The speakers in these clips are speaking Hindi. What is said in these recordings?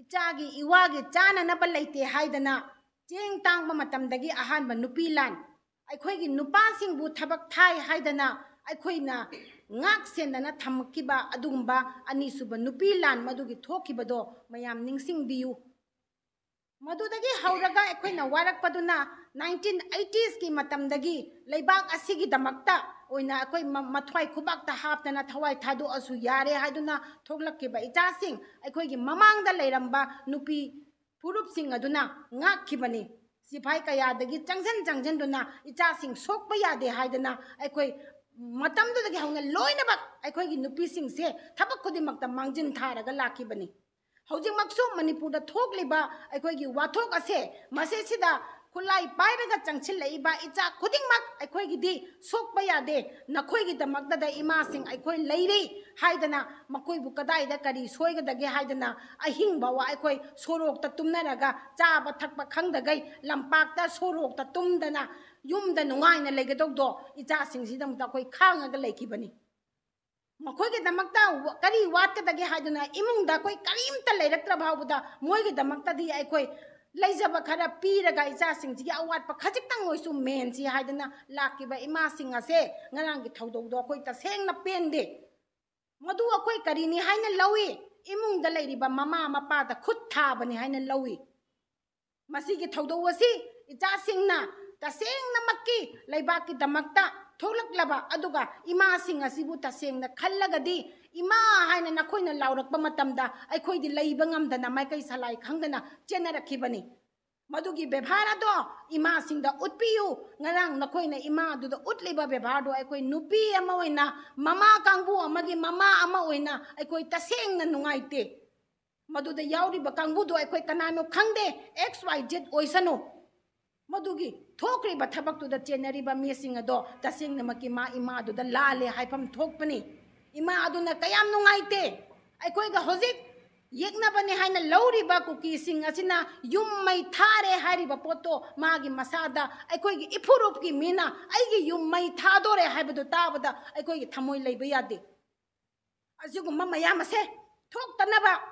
ꯏꯆꯥꯒꯤ ꯏꯋꯥꯒꯤ ꯆꯥꯅꯅꯕ ꯂꯩꯇꯦ ꯍꯥꯏꯗꯅ ꯆꯦꯡ ꯇꯥꯡꯕ ꯃꯇꯝꯗꯒꯤ ꯑꯍꯥꯟꯕ ꯅꯨꯄꯤ ꯂꯥꯟ ꯑꯩꯈꯣꯏꯒꯤ ꯅꯨꯄꯥꯁꯤꯡꯕꯨ ꯊꯕꯛ ꯊꯥꯏ ꯍꯥꯏꯗꯅ ꯑꯩꯈꯣꯏꯅ ꯉꯥꯛ ꯁꯦꯟꯗꯅ ꯊꯝꯃꯛꯈꯤꯕ ꯑꯗꯨꯒꯨꯝꯕ ꯑꯅꯤꯁꯨꯕ ꯅꯨꯄꯤ ꯂꯥꯟ ꯃꯗꯨꯒꯤ ꯊꯣꯛꯈꯤꯕꯗꯣ ꯃꯌꯥꯝ ꯅꯤꯡꯁꯤꯡꯕꯤꯌꯨ ꯃꯗꯨꯗꯒꯤ ꯍꯧꯔꯒ ꯑꯩꯈꯣꯏꯅ ꯋꯥꯔꯛꯄꯗꯨꯅ ꯅꯥꯏꯟꯇꯤꯟ ꯑꯩꯠꯇꯤꯁꯀꯤ ꯃꯇꯝꯗꯒꯤ ꯂꯩꯕꯥꯛ ꯑꯁꯤꯒꯤꯗꯃꯛꯇ ꯑꯣꯏꯅ ꯑꯩꯈꯣꯏ ꯃꯊ꯭ꯋꯥꯏ ꯈꯨꯕꯥꯛꯇ ꯍꯥꯞꯇꯅ ꯊꯋꯥꯏ ꯊꯥꯗꯣꯛꯑꯁꯨ ꯌꯥꯔꯦ ꯍꯥꯏꯗꯨꯅ ꯊꯣꯛꯂꯛꯈꯤꯕ ꯏꯆꯥꯁꯤꯡ ꯑꯩꯈꯣꯏꯒꯤ ꯃꯃꯥꯡꯗ ꯂꯩꯔꯝꯕ ꯅꯨꯄꯤ ꯐꯨꯔꯨꯞꯁꯤꯡ ꯑꯗꯨꯅ ꯉꯥꯛꯈꯤꯕꯅꯤ ꯁꯤꯐꯥꯏ ꯀꯌꯥꯗꯒꯤ ꯆꯪꯁꯤꯟ ꯆꯪꯁꯤꯟꯗꯨꯅ ꯏꯆꯥꯁꯤꯡ ꯁꯣꯛꯄ ꯌꯥꯗꯦ ꯍꯥꯏꯗꯅ ꯑꯩꯈꯣꯏ ꯃꯇꯝꯗꯨꯗꯒꯤ ꯍꯧꯅ ꯂꯣꯏꯅꯃꯛ ꯑꯩꯈꯣꯏꯒꯤ ꯅꯨꯄꯤꯁꯤꯡꯁꯦ ꯊꯕꯛ ꯈꯨꯗꯤꯡꯃꯛꯇ ꯃꯥꯡꯖꯤꯟ ꯊꯥꯔꯒ ꯂꯥꯛꯈꯤꯕꯅꯤ हौजिमक्सु मनपुर थोकलिबा अखोइगी वाथोक खुलाई पाइरगा चंगछिलइबा इचा खुदिंगमक अखोइगी दि यादे नखोइगी दमकदा इमा सिंह अखोइ करी सोगदे हाइदना अहिंगबा वा अखोइ सोरोकता तुमनरगा चाबा थकबा खंगदगै लंपाकता सोरोकता तुमदना ꯌꯨꯝꯗ ꯅꯨꯡꯉꯥꯏꯅ ꯂꯩꯒꯗꯧꯗꯣ मखोगीदमक्ता करी वाटकदगे हादना इमुंगदा कोई करीमता लेरत्रभावदा मोयगीदमक्तदी अखोय लेजब खरा पीरगा इचासिंगजी अवाट पखजिकतंग ओइसु मेनसी हादना लाकिबा इमासिंग असे ngarang gi thaudo अखोय तसेंगना पेनदे मधु अखोय करीनी हाइन लौई इमुंगदा लेरिबा ममा मपादा खुद थाबनी हाइन लौई मसीगी थौदो असी इचासिंगना ತಸೇಂಗ್ನ ಮಕ್ಕಿ ಲೈಬಾಕಿ ದಮಕ್ತ ಥೋಲಕ್ಲಬ ಅದುಗ ಇಮಾ ಸಿಂಗ ಅಸಿಬು ತಸೇಂಗ್ನ ಖಲ್ಲಗದಿ ಇಮಾ ಹಾಯ್ನ ನಕೋಯ್ನ ಲಾವ್ರಕ್ಪ ಮತಂದ ಐಕೋಯ್ದಿ ಲೈಬ ಗಮ್ದ ನ ಮೈಕೈ ಸಲಾಯ್ ಖಂಗನ ಚೆನ್ನರಕ್ಕಿಬನಿ ಮದುಗಿ ಬೆಭಾರದು ಇಮಾ ಸಿಂಗ್ದ ಉತ್ಪಿಯು ನರಂಗ್ ನಕೋಯ್ನ ಇಮಾ ಅದುದ ಉತ್ಲಿಬ ಬೆಭಾರು ಐಕೋಯ್ ನುಪಿ ಅಮ್ಮ ಒಯ್ನ ಮಮಾ ಕಂಗು ಅಮ್ಮಗಿ ಮಮಾ ಅಮ್ಮ ಒಯ್ನ ಐಕೋಯ್ ತಸೇಂಗ್ನ ನುಂಗಾಯ್ತೆ ಮದುದ ಯಾವ್ರಿಬ ಕಂಗುದು ಐಕೋಯ್ ಕನಾನು ಖಂಗ್ದೆ ಎಕ್ಸ್ ವೈ ಜೆಡ್ ಒಯ್ಸನು ꯃꯗꯨꯒꯤ ꯊꯣꯛꯂꯤꯕ ꯊꯕꯛꯇꯨꯗ ꯆꯦꯟꯅꯔꯤꯕ ꯃꯤꯁꯤꯡ ꯑꯗꯣ ꯇꯁꯦꯡꯅꯃꯛꯀꯤ ꯃꯥ ꯏꯃꯥ ꯑꯗꯨꯗ ꯂꯥꯜꯂꯦ ꯍꯥꯏꯐꯝ ꯊꯣꯛꯄꯅꯤ ꯏꯃꯥ ꯑꯗꯨꯅ ꯀꯌꯥꯝ ꯅꯨꯡꯉꯥꯏꯇꯦ ꯑꯩꯈꯣꯏꯒ ꯍꯧꯖꯤꯛ ꯌꯦꯛꯅꯕꯅꯤ ꯍꯥꯏꯅ ꯂꯧꯔꯤꯕ ꯀꯨꯀꯤꯁꯤꯡ ꯑꯁꯤꯅ ꯌꯨꯝ ꯃꯩ ꯊꯥꯔꯦ ꯍꯥꯏꯔꯤꯕ ꯄꯣꯠꯇꯣ ꯃꯥꯒꯤ ꯃꯁꯥꯗ ꯑꯩꯈꯣꯏꯒꯤ ꯏꯐꯨꯔꯨꯞꯀꯤ ꯃꯤꯅ ꯑꯩꯒꯤ ꯌꯨꯝ ꯃꯩ ꯊꯥꯗꯣꯔꯦ ꯍꯥꯏꯕꯗꯨ ꯇꯥꯕꯗ ꯑꯩꯈꯣꯏꯒꯤ ꯊꯃꯣꯏ ꯂꯩꯕ ꯌꯥꯗꯦ ꯑꯁꯤꯒꯨꯝꯕ ꯃꯌꯥꯝ ꯑꯁꯦ ꯊꯣꯛꯇꯅꯕ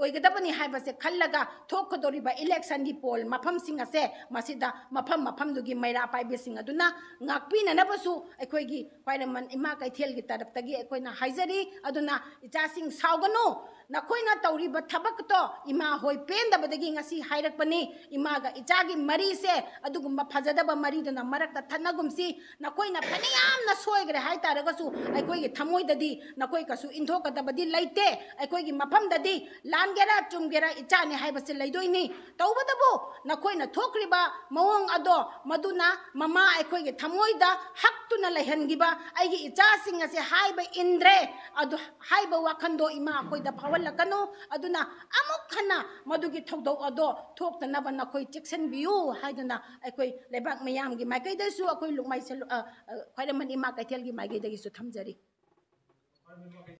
होगदबनी है खल थोखदरीब इलेक्शन की पोल मफम मफम मफम मैरा अपाबीनबूगी पाइरम इमा कैथल की तरफ तीन इचासिंग सागनो नखोन तौरीब थबको इमा हो पेंदी है इचा की मरी से फजदब मरी मरक्त थनगुमसी नखोन फने याम सोग्रे तारगू थमोदी नखोकसू इंधोकदबी लेते मफमदी लान ꯂꯥꯟꯒꯦꯔꯥ ꯆꯨꯝꯒꯦꯔꯥ ꯏꯆꯥꯅꯤ ꯍꯥꯏꯕꯁꯤ ꯂꯩꯗꯣꯏꯅꯤ ꯇꯧꯕꯇꯕꯨ ꯅꯈꯣꯏꯅ ꯊꯣꯛꯈ꯭ꯔꯤꯕ ꯃꯑꯣꯡ ꯑꯗꯣ ꯃꯗꯨꯅ ꯃꯃꯥ ꯑꯩꯈꯣꯏꯒꯤ ꯊꯃꯣꯏꯗ ꯍꯛꯇꯨꯅ ꯂꯩꯍꯟꯈꯤꯕ ꯑꯩꯒꯤ ꯏꯆꯥꯁꯤꯡ ꯑꯁꯦ ꯍꯥꯏꯕ ꯏꯟꯗ꯭ꯔꯦ ꯑꯗꯨ ꯍꯥꯏꯕ ꯋꯥꯈꯟꯗꯣ ꯏꯃꯥ ꯑꯩꯈꯣꯏꯗ ꯐꯥꯎꯍꯜꯂꯛꯀꯅꯨ ꯑꯗꯨꯅ ꯑꯃꯨꯛ ꯍꯟꯅ ꯃꯗꯨꯒꯤ ꯊꯧꯗꯣꯛ ꯑꯗꯣ ꯊꯣꯛꯇꯅꯕ ꯅꯈꯣꯏ ꯆꯦꯛꯁꯤꯟꯕꯤꯌꯨ ꯍꯥꯏꯗꯨꯅ ꯑꯩꯈꯣꯏ ꯂꯩꯕꯥꯛ ꯃꯌꯥꯝꯒꯤ ꯃꯥꯏꯀꯩꯗꯁꯨ ꯑꯩꯈꯣꯏ ꯂꯨꯛꯃꯥꯏ ꯈ꯭ꯋꯥꯏꯔꯝꯕꯟ ꯏꯃꯥ ꯀꯩꯊꯦꯜꯒꯤ ꯃꯥꯏꯀꯩꯗꯒꯤꯁꯨ ꯊꯝꯖꯔꯤ